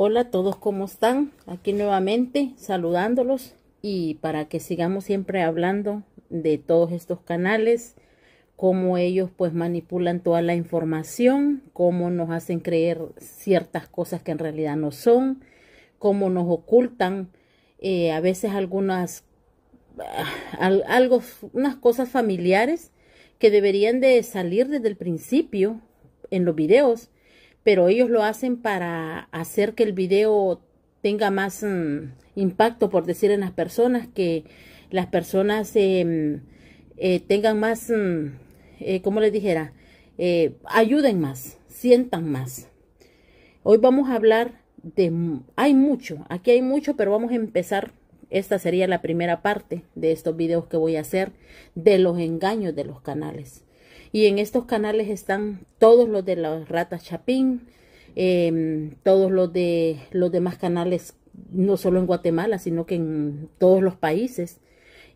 Hola a todos, ¿cómo están? Aquí nuevamente saludándolos y para que sigamos siempre hablando de todos estos canales, cómo ellos pues manipulan toda la información, cómo nos hacen creer ciertas cosas que en realidad no son, cómo nos ocultan eh, a veces algunas, ah, algo, unas cosas familiares que deberían de salir desde el principio en los videos pero ellos lo hacen para hacer que el video tenga más mm, impacto, por decir, en las personas, que las personas em, eh, tengan más, mm, eh, como les dijera, eh, ayuden más, sientan más. Hoy vamos a hablar de, hay mucho, aquí hay mucho, pero vamos a empezar, esta sería la primera parte de estos videos que voy a hacer, de los engaños de los canales. Y en estos canales están todos los de las ratas chapín, em, todos los de los demás canales, no solo en Guatemala, sino que en todos los países.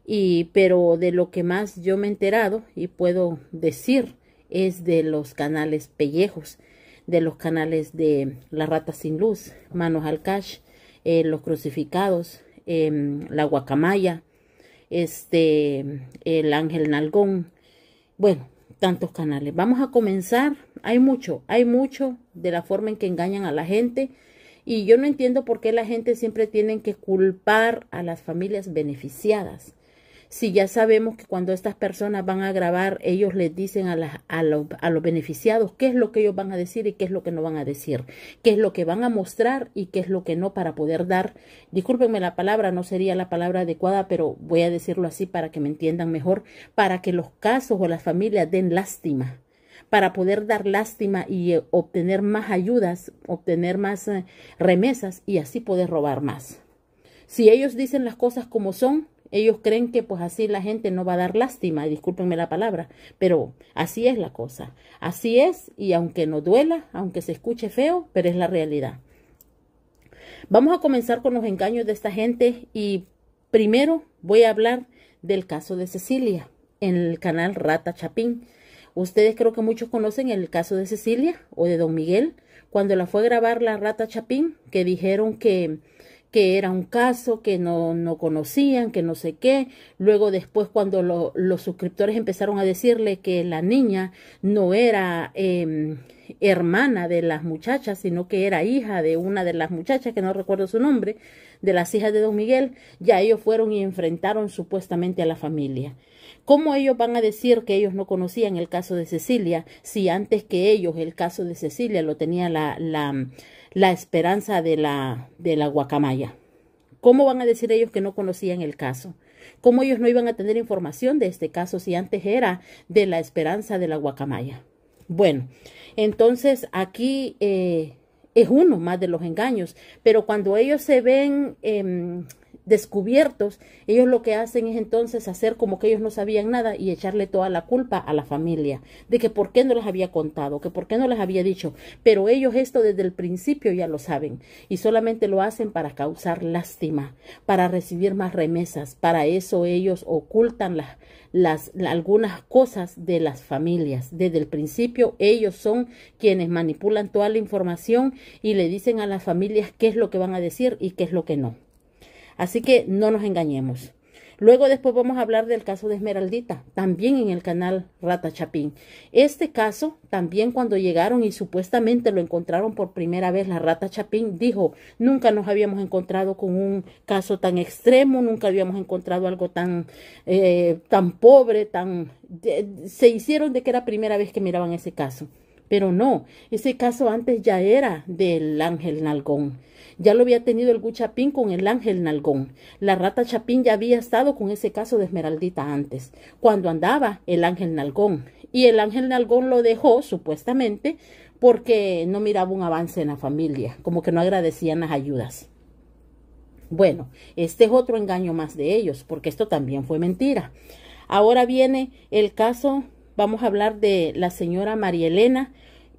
Y, pero de lo que más yo me he enterado y puedo decir es de los canales pellejos, de los canales de la rata sin luz, manos al cash, eh, los crucificados, em, la guacamaya, este, el ángel nalgón, bueno, tantos canales. Vamos a comenzar. Hay mucho, hay mucho de la forma en que engañan a la gente. Y yo no entiendo por qué la gente siempre tiene que culpar a las familias beneficiadas. Si ya sabemos que cuando estas personas van a grabar, ellos les dicen a, a, los beneficiados qué es lo que ellos van a decir y qué es lo que no van a decir, qué es lo que van a mostrar y qué es lo que no para poder dar, discúlpenme la palabra, no sería la palabra adecuada, pero voy a decirlo así para que me entiendan mejor, para que los casos o las familias den lástima para poder dar lástima y eh, obtener más ayudas, obtener más eh, remesas y así poder robar más. Si ellos dicen las cosas como son, ellos creen que pues así la gente no va a dar lástima, discúlpenme la palabra, pero así es la cosa. Así es y aunque no duela, aunque se escuche feo, pero es la realidad. Vamos a comenzar con los engaños de esta gente y primero voy a hablar del caso de Cecilia en el canal Rata Chapín. Ustedes creo que muchos conocen el caso de Cecilia o de Don Miguel, cuando la fue a grabar la Rata Chapín, que dijeron que que era un caso que no, no conocían, que no sé qué. Luego después cuando los suscriptores empezaron a decirle que la niña no era... Em, hermana de las muchachas, sino que era hija de una de las muchachas, que no recuerdo su nombre, de las hijas de don Miguel, ya ellos fueron y enfrentaron supuestamente a la familia. ¿Cómo ellos van a decir que ellos no conocían el caso de Cecilia si antes que ellos el caso de Cecilia lo tenía la, esperanza de la, de la guacamaya? ¿Cómo van a decir ellos que no conocían el caso? ¿Cómo ellos no iban a tener información de este caso si antes era de la esperanza de la guacamaya? Bueno, entonces aquí eh, es uno más de los engaños, pero cuando ellos se ven em, descubiertos, ellos lo que hacen es entonces hacer como que ellos no sabían nada y echarle toda la culpa a la familia, de que por qué no les había contado, que por qué no les había dicho, pero ellos esto desde el principio ya lo saben y solamente lo hacen para causar lástima, para recibir más remesas, para eso ellos ocultan las, algunas cosas de las familias. Desde el principio ellos son quienes manipulan toda la información y le dicen a las familias qué es lo que van a decir y qué es lo que no. Así que no nos engañemos. Luego después vamos a hablar del caso de Esmeraldita, también en el canal Rata Chapín. Este caso, también cuando llegaron y supuestamente lo encontraron por primera vez, la Rata Chapín dijo, nunca nos habíamos encontrado con un caso tan extremo, nunca habíamos encontrado algo tan, eh, tan pobre, tan... Eh, se hicieron de que era primera vez que miraban ese caso. Pero no, ese caso antes ya era del ángel Nalgón. Ya lo había tenido el Guchapín con el ángel Nalgón. La rata Chapín ya había estado con ese caso de Esmeraldita antes, cuando andaba el ángel Nalgón. Y el ángel Nalgón lo dejó, supuestamente, porque no miraba un avance en la familia, como que no agradecían las ayudas. Bueno, este es otro engaño más de ellos, porque esto también fue mentira. Ahora viene el caso, vamos a hablar de la señora María Elena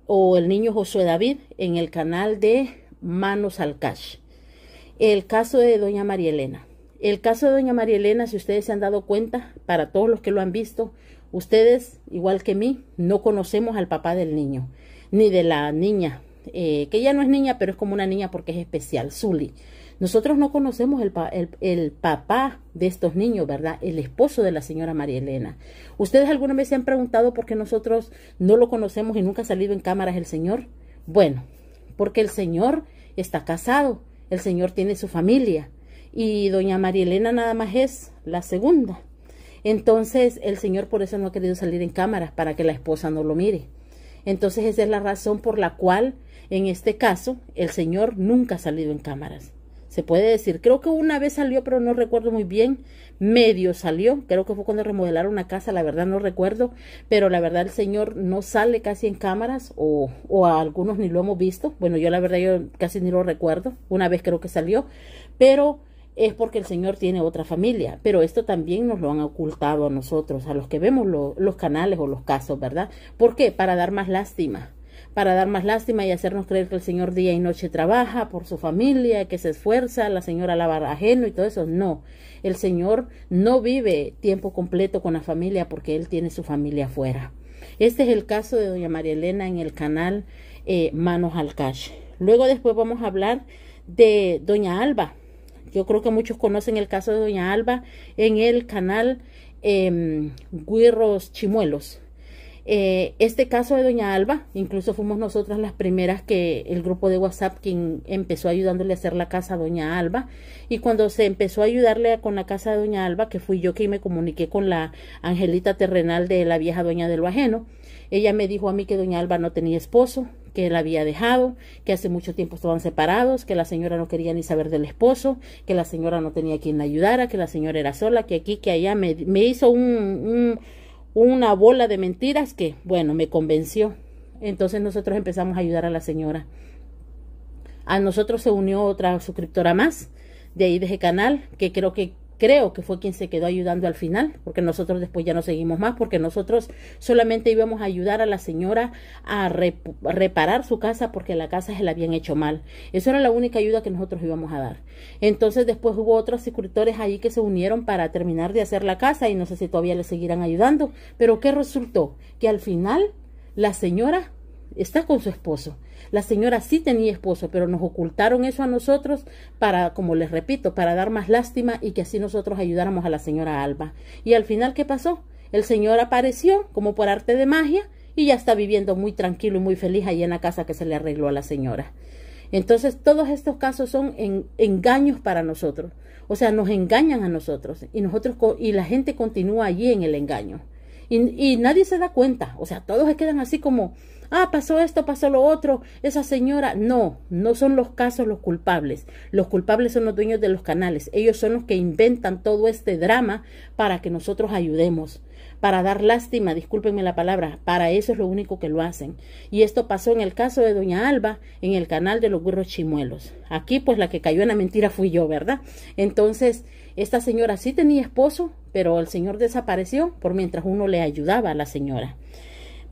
o el niño Josué David en el canal de Manos al Cash. El caso de doña María Elena. El caso de doña María Elena, si ustedes se han dado cuenta, para todos los que lo han visto, ustedes, igual que mí, no conocemos al papá del niño, ni de la niña, eh, que ya no es niña, pero es como una niña porque es especial, Zully. Nosotros no conocemos el, papá de estos niños, ¿verdad? El esposo de la señora María Elena. ¿Ustedes alguna vez se han preguntado por qué nosotros no lo conocemos y nunca ha salido en cámaras el Señor? Bueno, porque el Señor está casado, el Señor tiene su familia y doña María Elena nada más es la segunda. Entonces el Señor por eso no ha querido salir en cámaras, para que la esposa no lo mire. Entonces esa es la razón por la cual en este caso el Señor nunca ha salido en cámaras se puede decir. Creo que una vez salió, pero no recuerdo muy bien, medio salió, creo que fue cuando remodelaron una casa, la verdad no recuerdo, pero la verdad el señor no sale casi en cámaras o, o a algunos ni lo hemos visto, bueno yo la verdad yo casi ni lo recuerdo, una vez creo que salió, pero es porque el Señor tiene otra familia, pero esto también nos lo han ocultado a nosotros, a los que vemos los canales o los casos, ¿verdad? ¿Por qué? Para dar más lástima, para dar más lástima y hacernos creer que el Señor día y noche trabaja por su familia, que se esfuerza, la señora lava ajeno y todo eso. No, el Señor no vive tiempo completo con la familia porque Él tiene su familia afuera. Este es el caso de doña María Elena en el canal eh, Manos al Cash. Luego después vamos a hablar de doña Alba. Yo creo que muchos conocen el caso de doña Alba en el canal eh, Guirros Chimuelos. Eh, este caso de Doña Alba, incluso fuimos nosotras las primeras que el grupo de WhatsApp quien empezó ayudándole a hacer la casa a Doña Alba. Y cuando se empezó a ayudarle a, con la casa de Doña Alba, que fui yo quien me comuniqué con la angelita terrenal de la vieja Doña de lo Ajeno, ella me dijo a mí que Doña Alba no tenía esposo, que la había dejado, que hace mucho tiempo estaban separados, que la señora no quería ni saber del esposo, que la señora no tenía quien la ayudara, que la señora era sola, que aquí, que allá. Me, me hizo un una bola de mentiras que, bueno, me convenció. Entonces nosotros empezamos a ayudar a la señora. A nosotros se unió otra suscriptora más de ahí de ese canal, que creo que creo que fue quien se quedó ayudando al final, porque nosotros después ya no seguimos más, porque nosotros solamente íbamos a ayudar a la señora a reparar su casa porque la casa se la habían hecho mal. Eso era la única ayuda que nosotros íbamos a dar. Entonces después hubo otros escritores allí que se unieron para terminar de hacer la casa y no sé si todavía le seguirán ayudando, pero ¿qué resultó? Que al final la señora está con su esposo. La señora sí tenía esposo, pero nos ocultaron eso a nosotros para, como les repito, para dar más lástima y que así nosotros ayudáramos a la señora Alba. Y al final, ¿qué pasó? El señor apareció como por arte de magia y ya está viviendo muy tranquilo y muy feliz ahí en la casa que se le arregló a la señora. Entonces, todos estos casos son engaños para nosotros. O sea, nos engañan a nosotros y nosotros y la gente continúa allí en el engaño. Y, y nadie se da cuenta. O sea, todos se quedan así como ah, pasó esto, pasó lo otro, esa señora. No, no son los casos los culpables. Los culpables son los dueños de los canales. Ellos son los que inventan todo este drama para que nosotros ayudemos, para dar lástima, discúlpenme la palabra, para eso es lo único que lo hacen. Y esto pasó en el caso de doña Alba, en el canal de los burros chimuelos. Aquí pues la que cayó en la mentira fui yo, ¿verdad? Entonces, esta señora sí tenía esposo, pero el señor desapareció por mientras uno le ayudaba a la señora.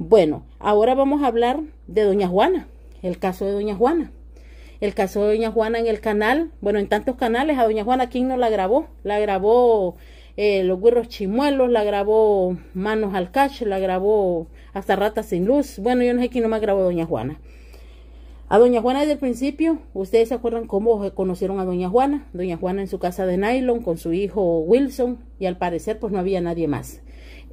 Bueno, ahora vamos a hablar de Doña Juana, el caso de Doña Juana. El caso de Doña Juana en el canal, bueno, en tantos canales, a Doña Juana, ¿quién no la grabó? La grabó eh, Los Güeros Chimuelos, la grabó Manos al Cache, la grabó Hasta Ratas sin Luz. Bueno, yo no sé quién no más grabó a Doña Juana. A Doña Juana desde el principio, ustedes se acuerdan cómo conocieron a Doña Juana. Doña Juana en su casa de nylon con su hijo Wilson y al parecer pues no había nadie más.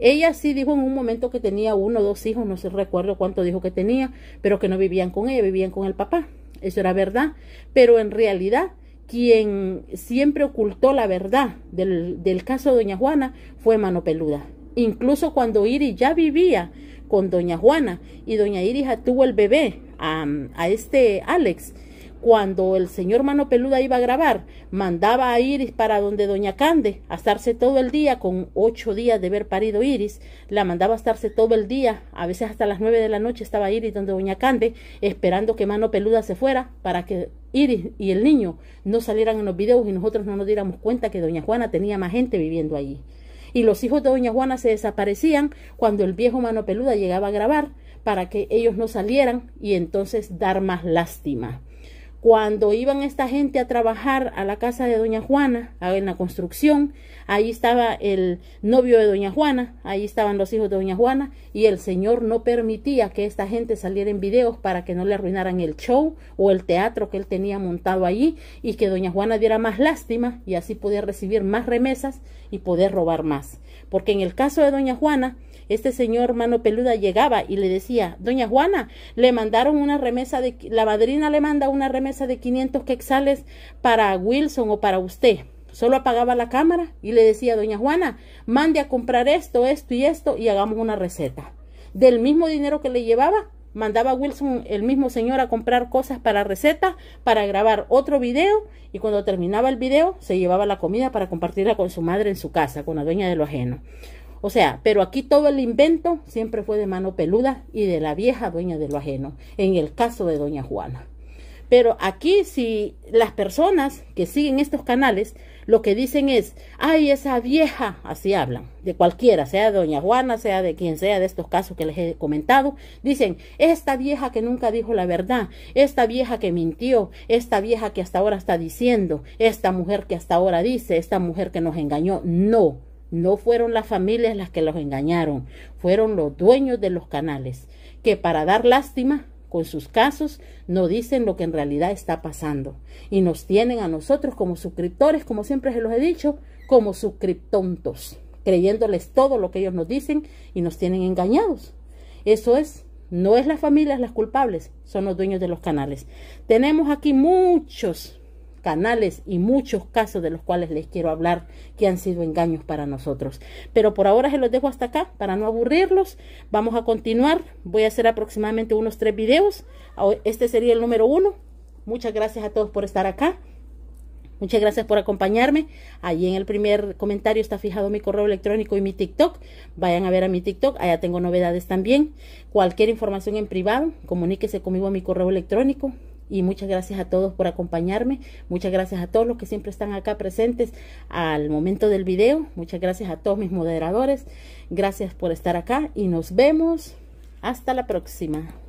Ella sí dijo en un momento que tenía uno o dos hijos, no sé recuerdo cuánto dijo que tenía, pero que no vivían con ella, vivían con el papá. Eso era verdad, pero en realidad quien siempre ocultó la verdad del, caso de Doña Juana fue Mano Peluda. Incluso cuando Iris ya vivía con Doña Juana y Doña Iris tuvo el bebé a, a este Alex, cuando el señor Mano Peluda iba a grabar, mandaba a Iris para donde doña Cande, a estarse todo el día, con ocho días de haber parido Iris, la mandaba a estarse todo el día, a veces hasta las nueve de la noche estaba Iris donde doña Cande, esperando que Mano Peluda se fuera para que Iris y el niño no salieran en los videos y nosotros no nos diéramos cuenta que doña Juana tenía más gente viviendo allí. Y los hijos de doña Juana se desaparecían cuando el viejo Mano Peluda llegaba a grabar para que ellos no salieran y entonces dar más lástima cuando iban esta gente a trabajar a la casa de doña Juana, en la construcción, ahí estaba el novio de doña Juana, ahí estaban los hijos de doña Juana, y el señor no permitía que esta gente saliera en videos para que no le arruinaran el show o el teatro que él tenía montado allí, y que doña Juana diera más lástima y así podía recibir más remesas y poder robar más. Porque en el caso de doña Juana, este señor mano peluda llegaba y le decía, Doña Juana, le mandaron una remesa de, la madrina le manda una remesa de 500 quexales para Wilson o para usted. Solo apagaba la cámara y le decía, Doña Juana, mande a comprar esto, esto y esto y hagamos una receta. Del mismo dinero que le llevaba, mandaba Wilson el mismo señor a comprar cosas para receta, para grabar otro video y cuando terminaba el video se llevaba la comida para compartirla con su madre en su casa, con la dueña de lo ajeno. O sea, pero aquí todo el invento siempre fue de mano peluda y de la vieja dueña de lo ajeno, en el caso de doña Juana. Pero aquí si las personas que siguen estos canales lo que dicen es, ay, esa vieja, así hablan, de cualquiera, sea de doña Juana, sea de quien sea de estos casos que les he comentado, dicen, esta vieja que nunca dijo la verdad, esta vieja que mintió, esta vieja que hasta ahora está diciendo, esta mujer que hasta ahora dice, esta mujer que nos engañó, no. No fueron las familias las que los engañaron, fueron los dueños de los canales, que para dar lástima con sus casos no dicen lo que en realidad está pasando y nos tienen a nosotros como suscriptores, como siempre se los he dicho, como suscriptontos, creyéndoles todo lo que ellos nos dicen y nos tienen engañados. Eso es, no es las familias las culpables, son los dueños de los canales. Tenemos aquí muchos canales y muchos casos de los cuales les quiero hablar que han sido engaños para nosotros. Pero por ahora se los dejo hasta acá para no aburrirlos. Vamos a continuar. Voy a hacer aproximadamente unos tres videos. Ah, este sería el número uno. Muchas gracias a todos por estar acá. Muchas gracias por acompañarme. Allí en el primer comentario está fijado mi correo electrónico y mi TikTok. Vayan a ver a mi TikTok, allá tengo novedades también. Cualquier información en privado, comuníquese conmigo a mi correo electrónico y muchas gracias a todos por acompañarme. Muchas gracias a todos los que siempre están acá presentes al momento del video. Muchas gracias a todos mis moderadores. Gracias por estar acá y nos vemos. Hasta la próxima.